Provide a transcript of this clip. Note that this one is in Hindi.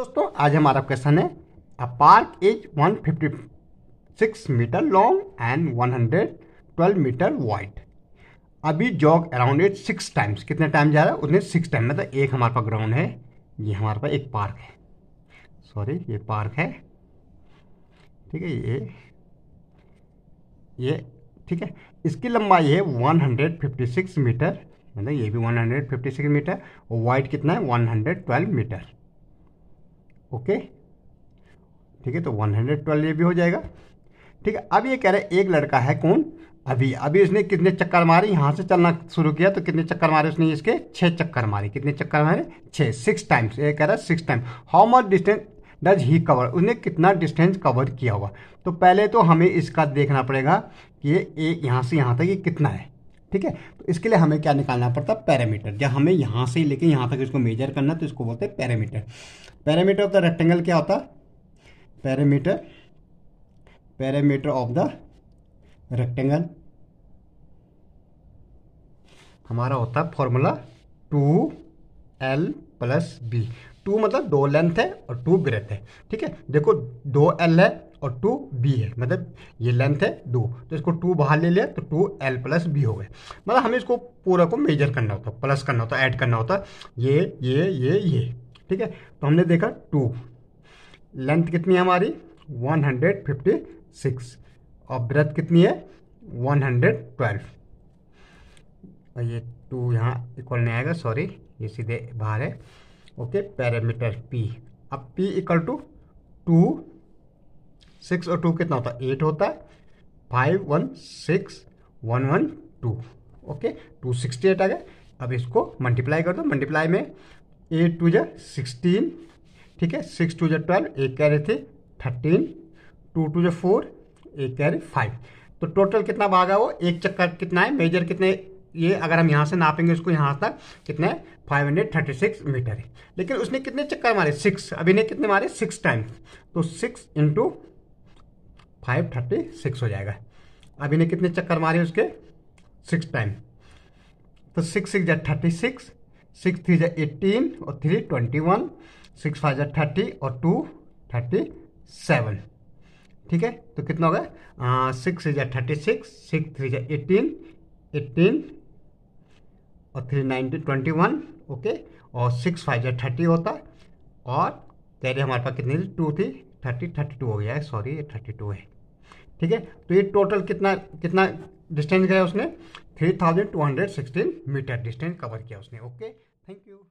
दोस्तों आज हमारा क्वेश्चन है a park is 156 metre long and 112 metre wide Abhi jog around it six times कितने टाइम जा रहा है उतने सिक्स टाइम मतलब एक हमारे पास ग्राउंड है ये हमारे पास एक पार्क है सॉरी ये पार्क है ठीक है ये ये ठीक है इसकी लंबाई है 156 मीटर मतलब ये भी 156 मीटर और वाइड कितना है 112 मीटर ओके ठीक है तो 112 ये भी हो जाएगा ठीक है अब ये कह रहे एक लड़का है कौन अभी अभी उसने कितने चक्कर मारे यहाँ से चलना शुरू किया तो कितने चक्कर मारे उसने इसके छः चक्कर मारे कितने चक्कर मारे छः सिक्स टाइम्स ये कह रहा है six time how much distance does he cover उसने कितना डिस्टेंस कवर किया होगा तो पहले तो हमें इसका देखना पड़ेगा कि ये एक यहाँ से यहाँ तक ये कितना है ठीक है तो इसके लिए हमें क्या निकालना पड़ता है पैरामीटर जब हमें यहाँ से लेके यहाँ तक इसको मेजर करना तो इसको बोलते हैं perimeter perimeter of the rectangle क्या होता है perimeter perimeter of the rectangle हमारा होता है formula two L plus B two मतलब दो लेंथ है और टू ब्रेथ है ठीक है देखो दो एल है और टू बी है मतलब ये लेंथ है दो तो इसको टू बाहर ले लिया तो टू एल प्लस बी हो गए मतलब हमें इसको पूरा को मेजर करना होता प्लस करना होता ऐड करना होता ये ये ये ये ठीक है तो हमने देखा टू लेंथ कितनी है हमारी 156 और ब्रेथ कितनी है 112 और ये टू यहाँ इक्वल नहीं आएगा सॉरी ये सीधे बाहर है ओके पैरामीटर पी अब P equal to two six और टू कितना होता है एट होता है five one six one one two okay two sixty eight आ गए अब इसको मल्टीप्लाई कर दो मल्टीप्लाई में एट टू जै सिक्सटीन ठीक है सिक्स टू जै ट्वेल्व एक कह रहे थी थर्टीन टू टू जै फोर एक कह रहे फाइव तो टोटल कितना भागा वो एक चक्कर कितना है मेजर कितने ये अगर हम यहाँ से नापेंगे उसको यहाँ तक कितने five hundred thirty six metre है लेकिन उसने कितने चक्कर मारे सिक्स अभी ने कितने मारे सिक्स टाइम तो six into five thirty six हो जाएगा अभी ने कितने चक्कर मारे उसके सिक्स टाइम तो सिक्स सिक्स जै थर्टी सिक्स सिक्स थ्री जै एटीन और three twenty one six five जै थर्टी और टू थर्टी सेवन ठीक है तो कितना हो गया सिक्स जै थर्टी सिक्स सिक्स थ्री जै एटीन एटीन और three ninety twenty one okay और सिक्स फाइव जै थर्टी होता और कैरी हमारे पास कितनी थी टू थी थर्टी थर्टी टू हो गया है सॉरी ये थर्टी टू है ठीक है तो ये टोटल कितना कितना डिस्टेंस गया उसने three thousand two hundred sixteen metre distance cover किया उसने ओके थैंक यू